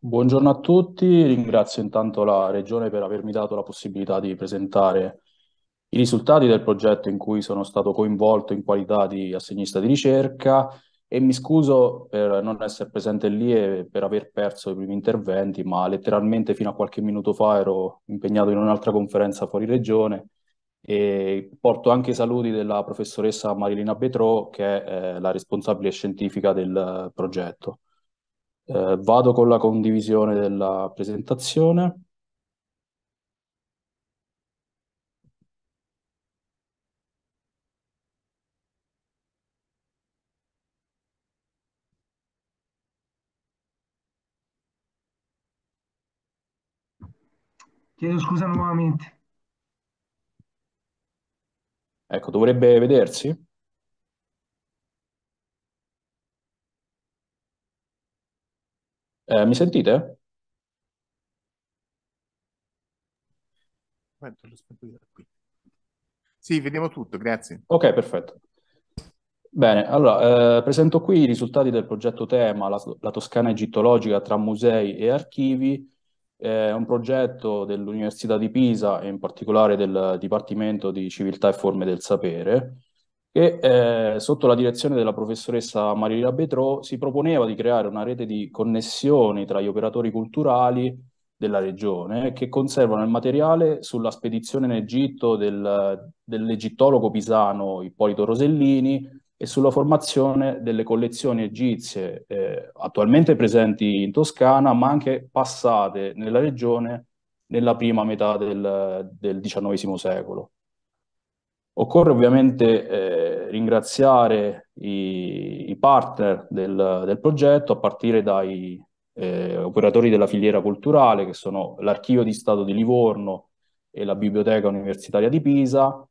Buongiorno a tutti, ringrazio intanto la Regione per avermi dato la possibilità di presentare i risultati del progetto in cui sono stato coinvolto in qualità di assegnista di ricerca e mi scuso per non essere presente lì e per aver perso i primi interventi, ma letteralmente fino a qualche minuto fa ero impegnato in un'altra conferenza fuori regione e porto anche i saluti della professoressa Marilina Betrò che è eh, la responsabile scientifica del eh, progetto. Eh, vado con la condivisione della presentazione. Chiedo scusa nuovamente. Ecco, dovrebbe vedersi? Eh, mi sentite? Sì, vediamo tutto, grazie. Ok, perfetto. Bene, allora eh, presento qui i risultati del progetto tema La, la Toscana egittologica tra musei e archivi. È un progetto dell'Università di Pisa e in particolare del Dipartimento di Civiltà e Forme del Sapere che eh, sotto la direzione della professoressa Maria Betrò si proponeva di creare una rete di connessioni tra gli operatori culturali della regione che conservano il materiale sulla spedizione in Egitto del, dell'egittologo pisano Ippolito Rosellini e sulla formazione delle collezioni egizie eh, attualmente presenti in Toscana ma anche passate nella regione nella prima metà del, del XIX secolo. Occorre ovviamente eh, ringraziare i, i partner del, del, progetto, a partire dai eh, operatori della filiera culturale, che sono l'Archivio di Stato di Livorno e la Biblioteca Universitaria di Pisa,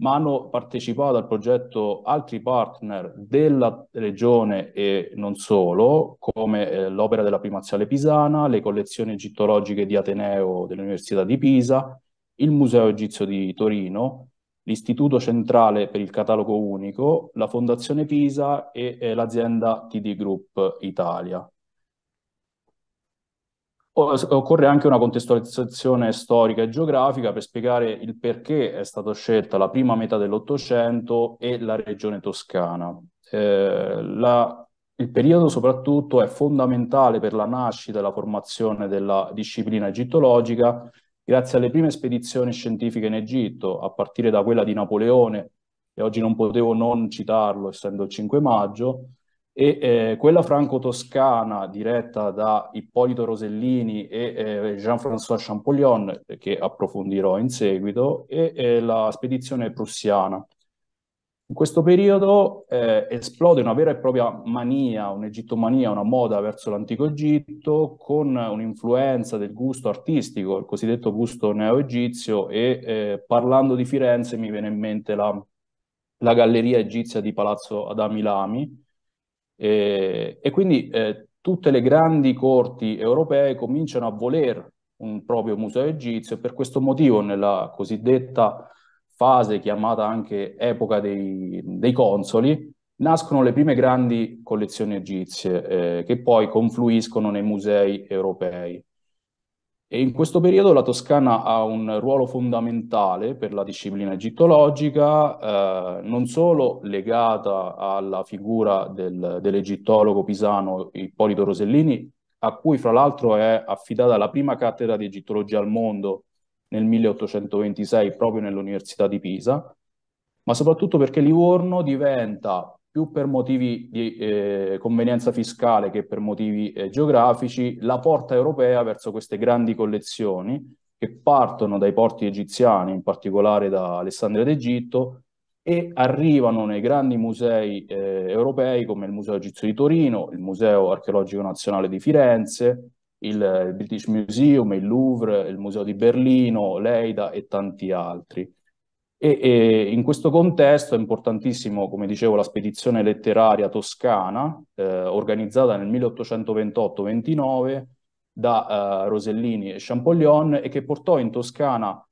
ma hanno partecipato al progetto altri partner della regione e non solo, come eh, l'Opera della Primaziale Pisana, le collezioni egittologiche di Ateneo dell'Università di Pisa, il Museo Egizio di Torino, l'Istituto Centrale per il Catalogo Unico, la Fondazione Pisa e, e l'azienda TD Group Italia. Occorre anche una contestualizzazione storica e geografica per spiegare il perché è stata scelta la prima metà dell'Ottocento e la regione toscana. Eh, la, il periodo soprattutto è fondamentale per la nascita e la formazione della disciplina egittologica Grazie alle prime spedizioni scientifiche in Egitto, a partire da quella di Napoleone, e oggi non potevo non citarlo essendo il 5 maggio, e eh, quella franco-toscana diretta da Ippolito Rosellini e eh, Jean-François Champollion, che approfondirò in seguito, e eh, la spedizione prussiana in questo periodo eh, esplode una vera e propria mania, un'egittomania, una moda verso l'antico Egitto con un'influenza del gusto artistico, il cosiddetto gusto neo-egizio e eh, parlando di Firenze mi viene in mente la, la galleria egizia di Palazzo Adami Lami e, e quindi eh, tutte le grandi corti europee cominciano a voler un proprio museo egizio e per questo motivo nella cosiddetta fase chiamata anche epoca dei, dei consoli, nascono le prime grandi collezioni egizie eh, che poi confluiscono nei musei europei. E in questo periodo la Toscana ha un ruolo fondamentale per la disciplina egittologica, eh, non solo legata alla figura del, dell'egittologo pisano Ippolito Rosellini, a cui fra l'altro è affidata la prima cattedra di egittologia al mondo nel 1826 proprio nell'Università di Pisa, ma soprattutto perché Livorno diventa più per motivi di eh, convenienza fiscale che per motivi eh, geografici la porta europea verso queste grandi collezioni che partono dai porti egiziani, in particolare da Alessandria d'Egitto, e arrivano nei grandi musei eh, europei come il Museo Egizio di Torino, il Museo Archeologico Nazionale di Firenze, eh, il British Museum, il Louvre, il Museo di Berlino, l'EIDA e tanti altri. E, e in questo contesto è importantissimo, come dicevo, la spedizione letteraria toscana, eh, organizzata nel 1828-29 da eh, Rosellini e Champollion e che portò in Toscana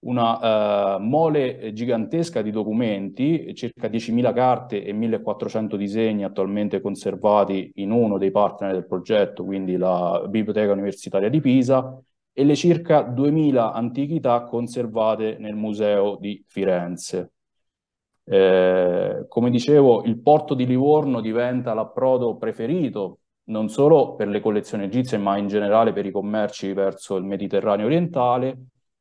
una uh, mole eh, gigantesca di documenti, circa 10.000 carte e 1.400 disegni attualmente conservati in uno dei partner del progetto, quindi la Biblioteca Universitaria di Pisa, e le circa 2.000 antichità conservate nel Museo di Firenze. Eh, come dicevo, il porto di Livorno diventa l'approdo preferito non solo per le collezioni egizie, ma in generale per i commerci verso il Mediterraneo orientale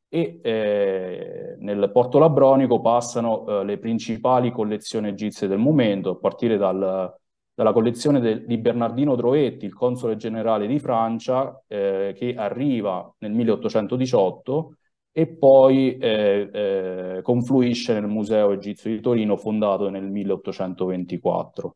e eh, nel porto labronico passano eh, le principali collezioni egizie del momento, a partire dal, dalla collezione de, di Bernardino Droetti, il console generale di Francia, eh, che arriva nel 1818 e poi eh, eh, confluisce nel Museo Egizio di Torino fondato nel 1824.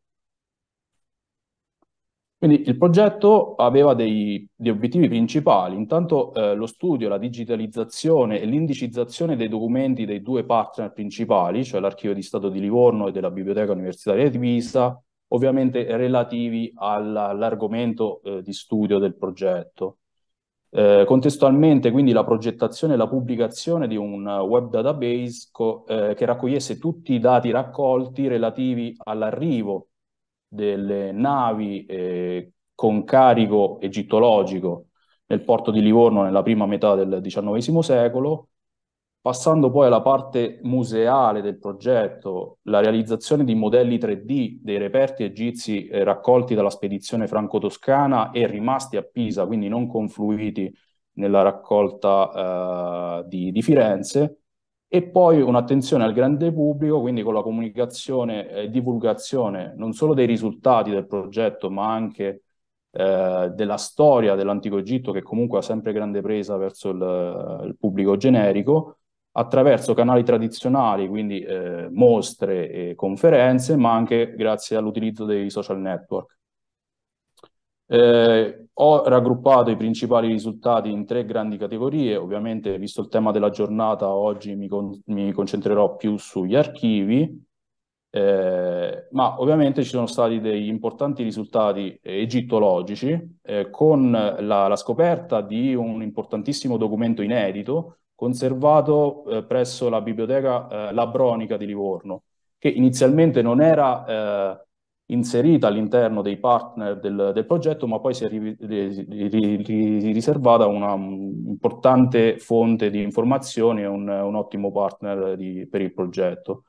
Quindi il progetto aveva dei, dei obiettivi principali, intanto eh, lo studio, la digitalizzazione e l'indicizzazione dei documenti dei due partner principali, cioè l'Archivio di Stato di Livorno e della Biblioteca Universitaria di Pisa, ovviamente relativi all'argomento eh, di studio del progetto. Eh, contestualmente quindi la progettazione e la pubblicazione di un web database co- eh, che raccogliesse tutti i dati raccolti relativi all'arrivo delle navi eh, con carico egittologico nel porto di Livorno nella prima metà del XIX secolo, passando poi alla parte museale del progetto, la realizzazione di modelli 3D dei reperti egizi eh, raccolti dalla spedizione franco-toscana e rimasti a Pisa, quindi non confluiti nella raccolta eh, di, di Firenze, e poi un'attenzione al grande pubblico, quindi con la comunicazione e divulgazione non solo dei risultati del progetto, ma anche eh, della storia dell'antico Egitto, che comunque ha sempre grande presa verso il, il pubblico generico, attraverso canali tradizionali, quindi eh, mostre e conferenze, ma anche grazie all'utilizzo dei social network. Eh, ho raggruppato i principali risultati in tre grandi categorie, ovviamente visto il tema della giornata oggi mi, con- mi concentrerò più sugli archivi, eh, ma ovviamente ci sono stati degli importanti risultati egittologici eh, con la, la, scoperta di un importantissimo documento inedito conservato eh, presso la biblioteca eh, Labronica di Livorno, che inizialmente non era eh, inserita all'interno dei partner del, del, progetto, ma poi si è ri, ri, ri, riservata una um, importante fonte di informazioni e un, un ottimo partner di, per il progetto.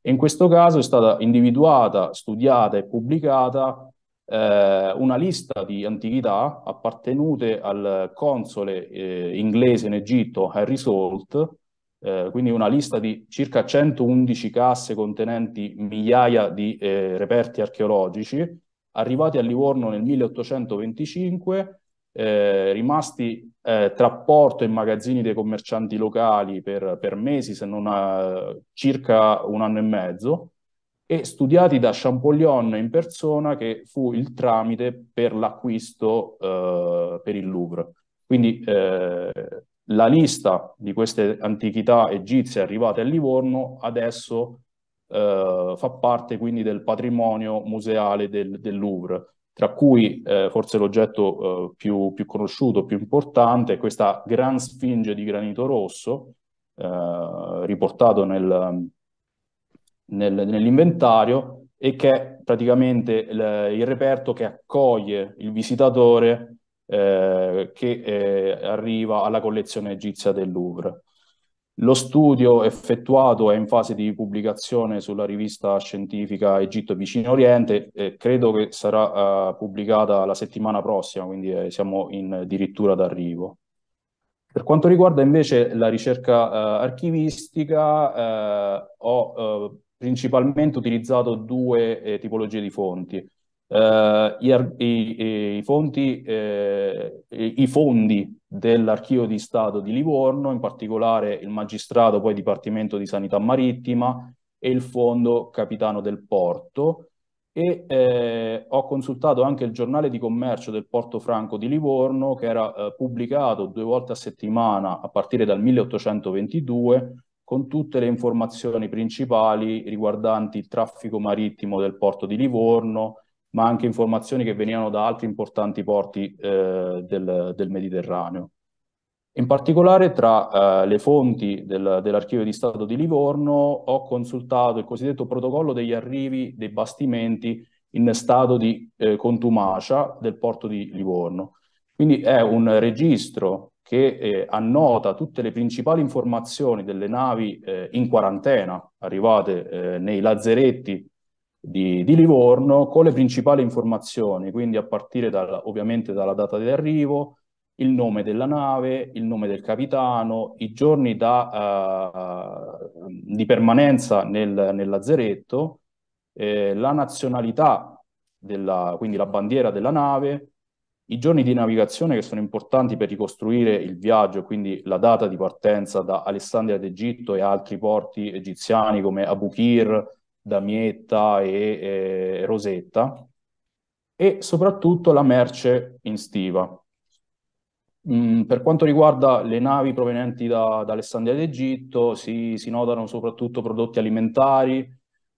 E in questo caso è stata individuata, studiata e pubblicata eh, una lista di antichità appartenute al console eh, inglese in Egitto Harry Salt, eh, quindi una lista di circa 111 casse contenenti migliaia di eh, reperti archeologici, arrivati a Livorno nel 1825, eh, rimasti eh, tra porto e magazzini dei commercianti locali per, per mesi, se non a, eh, circa un anno e mezzo, e studiati da Champollion in persona, che fu il tramite per l'acquisto per il Louvre. Quindi eh, la lista di queste antichità egizie arrivate a Livorno adesso eh, fa parte quindi del patrimonio museale del, del Louvre, tra cui eh, forse l'oggetto eh, più, più, conosciuto, più importante, è questa gran sfinge di granito rosso, eh, riportato nel, nel, nell'inventario, e che è praticamente il, il reperto che accoglie il visitatore eh, che eh, arriva alla collezione egizia del Louvre. Lo studio effettuato è in fase di pubblicazione sulla rivista scientifica Egitto Vicino Oriente e credo che sarà uh, pubblicata la settimana prossima, quindi eh, siamo in dirittura d'arrivo. Per quanto riguarda invece la ricerca uh, archivistica, uh, ho principalmente utilizzato due tipologie di fonti eh, i, i, i, fonti, eh, i, fondi dell'archivio di Stato di Livorno, in particolare il magistrato poi Dipartimento di Sanità Marittima e il fondo Capitano del Porto e eh, ho consultato anche il giornale di commercio del Porto Franco di Livorno che era eh, pubblicato due volte a settimana a partire dal 1822 con tutte le informazioni principali riguardanti il traffico marittimo del porto di Livorno, ma anche informazioni che venivano da altri importanti porti eh, del, del, Mediterraneo. In particolare tra eh, le fonti del, dell'archivio di Stato di Livorno ho consultato il cosiddetto protocollo degli arrivi dei bastimenti in stato di eh, contumacia del porto di Livorno. Quindi è un registro che eh, annota tutte le principali informazioni delle navi eh, in quarantena arrivate eh, nei lazzeretti di, di, Livorno con le principali informazioni, quindi a partire dal, ovviamente dalla data di arrivo, il nome della nave, il nome del capitano, i giorni da, uh, di permanenza nel, nel eh, la nazionalità, della, quindi la bandiera della nave, i giorni di navigazione che sono importanti per ricostruire il viaggio, quindi la data di partenza da Alessandria d'Egitto e altri porti egiziani come Abu Qir, Damietta e, e Rosetta, e soprattutto la merce in stiva. Mm, per quanto riguarda le navi provenienti da, da Alessandria d'Egitto, si, si, notano soprattutto prodotti alimentari,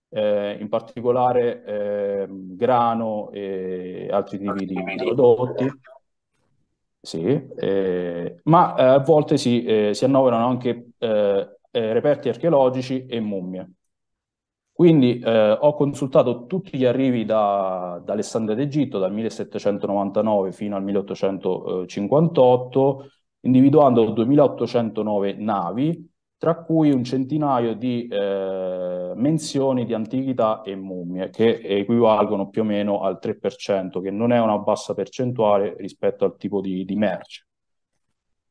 eh, in particolare eh, grano e altri tipi di prodotti. Sì, eh, ma eh, a volte si, eh, si annoverano anche eh, reperti archeologici e mummie. Quindi eh, ho consultato tutti gli arrivi da, da Alessandria d'Egitto dal 1799 fino al 1858, individuando 2809 navi, tra cui un centinaio di eh, menzioni di antichità e mummie, che equivalgono più o meno al 3%, che non è una bassa percentuale rispetto al tipo di, di merce.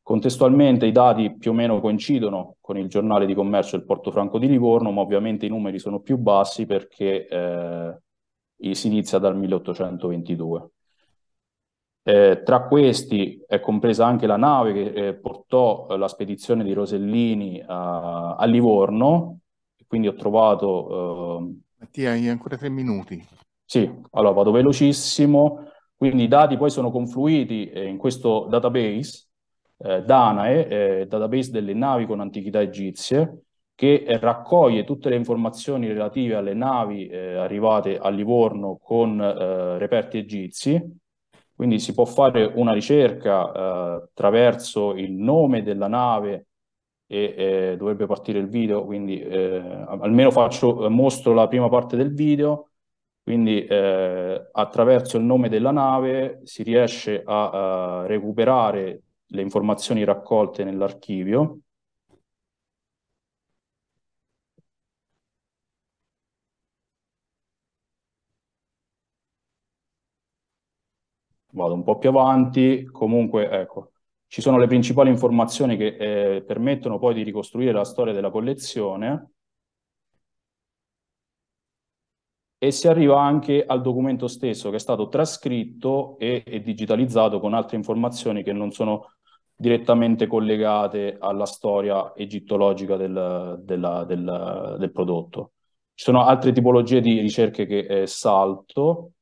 Contestualmente i dati più o meno coincidono con il giornale di commercio del Porto Franco di Livorno, ma ovviamente i numeri sono più bassi perché eh, si inizia dal 1822. Eh, tra questi è compresa anche la nave che eh, portò eh, la spedizione di Rosellini a, a Livorno, quindi ho trovato... Ehm, Mattia, hai ancora tre minuti. Sì, allora vado velocissimo. Quindi i dati poi sono confluiti eh, in questo database eh, Danae, eh, database delle navi con antichità egizie, che raccoglie tutte le informazioni relative alle navi eh, arrivate a Livorno con eh, reperti egizi. Quindi si può fare una ricerca eh, attraverso il nome della nave e eh, dovrebbe partire il video, quindi eh, almeno faccio, eh, mostro la prima parte del video. Quindi attraverso il nome della nave si riesce a, a recuperare le informazioni raccolte nell'archivio vado un po' più avanti, comunque ecco, ci sono le principali informazioni che eh, permettono poi di ricostruire la storia della collezione e si arriva anche al documento stesso che è stato trascritto e, e digitalizzato con altre informazioni che non sono direttamente collegate alla storia egittologica del, della, del, del prodotto. Ci sono altre tipologie di ricerche che eh, salto.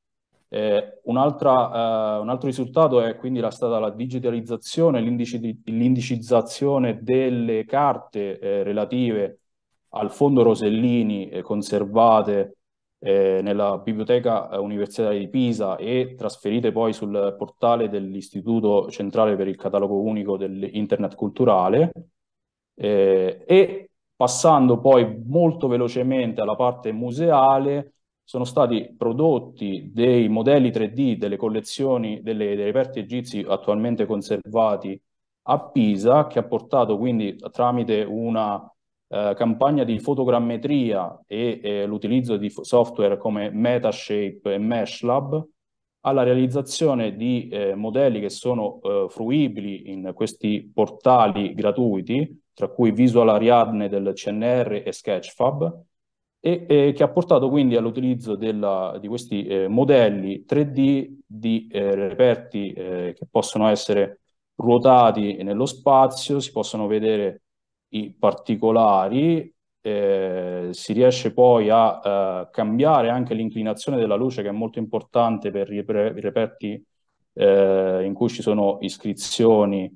Eh, un, altra, eh, un altro risultato è quindi la, stata la digitalizzazione, l'indici, l'indicizzazione delle carte eh, relative al fondo Rosellini eh, conservate eh, nella Biblioteca eh, Universitaria di Pisa e trasferite poi sul portale dell'Istituto Centrale per il Catalogo Unico dell'Internet Culturale eh, e passando poi molto velocemente alla parte museale sono stati prodotti dei modelli 3D delle collezioni delle, dei reperti egizi attualmente conservati a Pisa che ha portato quindi tramite una eh, campagna di fotogrammetria e eh, l'utilizzo di software come Metashape e MeshLab, alla realizzazione di eh, modelli che sono eh, fruibili in questi portali gratuiti, tra cui Visual Ariadne del CNR e Sketchfab, e, e eh, che ha portato quindi all'utilizzo di questi eh, modelli 3D di eh, reperti che possono essere ruotati nello spazio, si possono vedere i particolari, eh, si riesce poi a eh, cambiare anche l'inclinazione della luce che è molto importante per i, reperti eh, in cui ci sono iscrizioni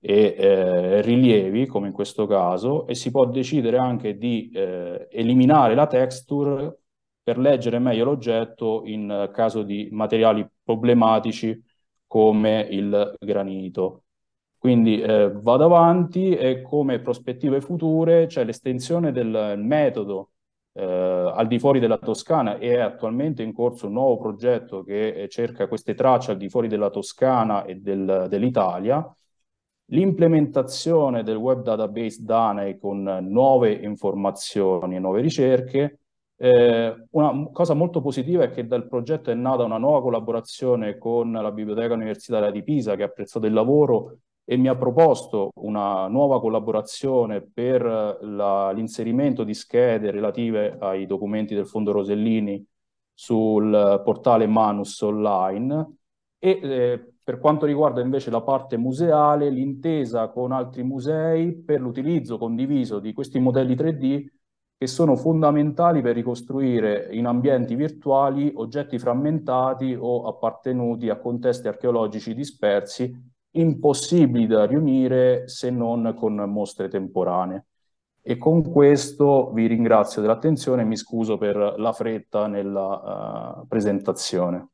e eh, rilievi, come in questo caso, e si può decidere anche di eh, eliminare la texture per leggere meglio l'oggetto in caso di materiali problematici come il granito. Quindi eh, vado avanti e come prospettive future c'è l'estensione del metodo eh, al di fuori della Toscana e è attualmente in corso un nuovo progetto che eh, cerca queste tracce al di fuori della Toscana e del, dell'Italia, l'implementazione del web database DANAE con nuove informazioni e nuove ricerche. Eh, una cosa molto positiva è che dal progetto è nata una nuova collaborazione con la Biblioteca Universitaria di Pisa che ha apprezzato il lavoro e mi ha proposto una nuova collaborazione per eh, la, l'inserimento di schede relative ai documenti del Fondo Rosellini sul eh, portale Manus online e eh, per quanto riguarda invece la parte museale, l'intesa con altri musei per l'utilizzo condiviso di questi modelli 3D che sono fondamentali per ricostruire in ambienti virtuali oggetti frammentati o appartenuti a contesti archeologici dispersi impossibili da riunire se non con mostre temporanee. E con questo vi ringrazio dell'attenzione e mi scuso per la fretta nella uh, presentazione.